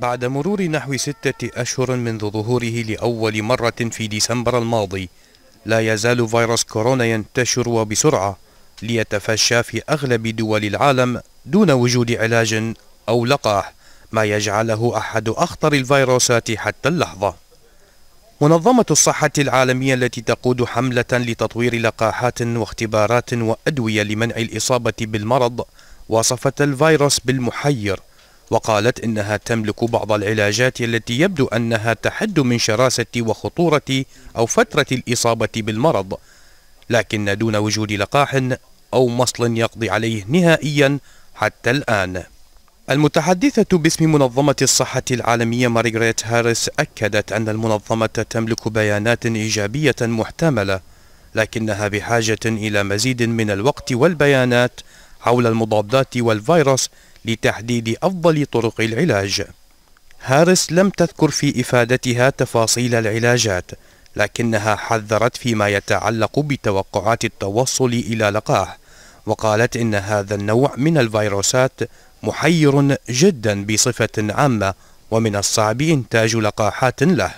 بعد مرور نحو ستة أشهر منذ ظهوره لأول مرة في ديسمبر الماضي لا يزال فيروس كورونا ينتشر وبسرعة ليتفشى في أغلب دول العالم دون وجود علاج أو لقاح ما يجعله أحد أخطر الفيروسات حتى اللحظة منظمة الصحة العالمية التي تقود حملة لتطوير لقاحات واختبارات وأدوية لمنع الإصابة بالمرض وصفت الفيروس بالمحير وقالت إنها تملك بعض العلاجات التي يبدو أنها تحد من شراسة وخطورة أو فترة الإصابة بالمرض لكن دون وجود لقاح أو مصل يقضي عليه نهائيا حتى الآن المتحدثة باسم منظمة الصحة العالمية ماريغريت هاريس أكدت أن المنظمة تملك بيانات إيجابية محتملة لكنها بحاجة إلى مزيد من الوقت والبيانات حول المضادات والفيروس لتحديد أفضل طرق العلاج هارس لم تذكر في إفادتها تفاصيل العلاجات لكنها حذرت فيما يتعلق بتوقعات التوصل إلى لقاح وقالت إن هذا النوع من الفيروسات محير جدا بصفة عامة ومن الصعب إنتاج لقاحات له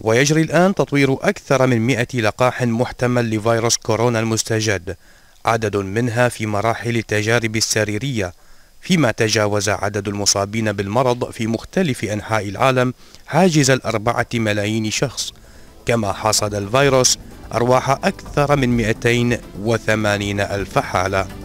ويجري الآن تطوير أكثر من 100 لقاح محتمل لفيروس كورونا المستجد عدد منها في مراحل التجارب السريرية فيما تجاوز عدد المصابين بالمرض في مختلف أنحاء العالم حاجز الأربعة ملايين شخص كما حصد الفيروس أرواح أكثر من 280 ألف حالة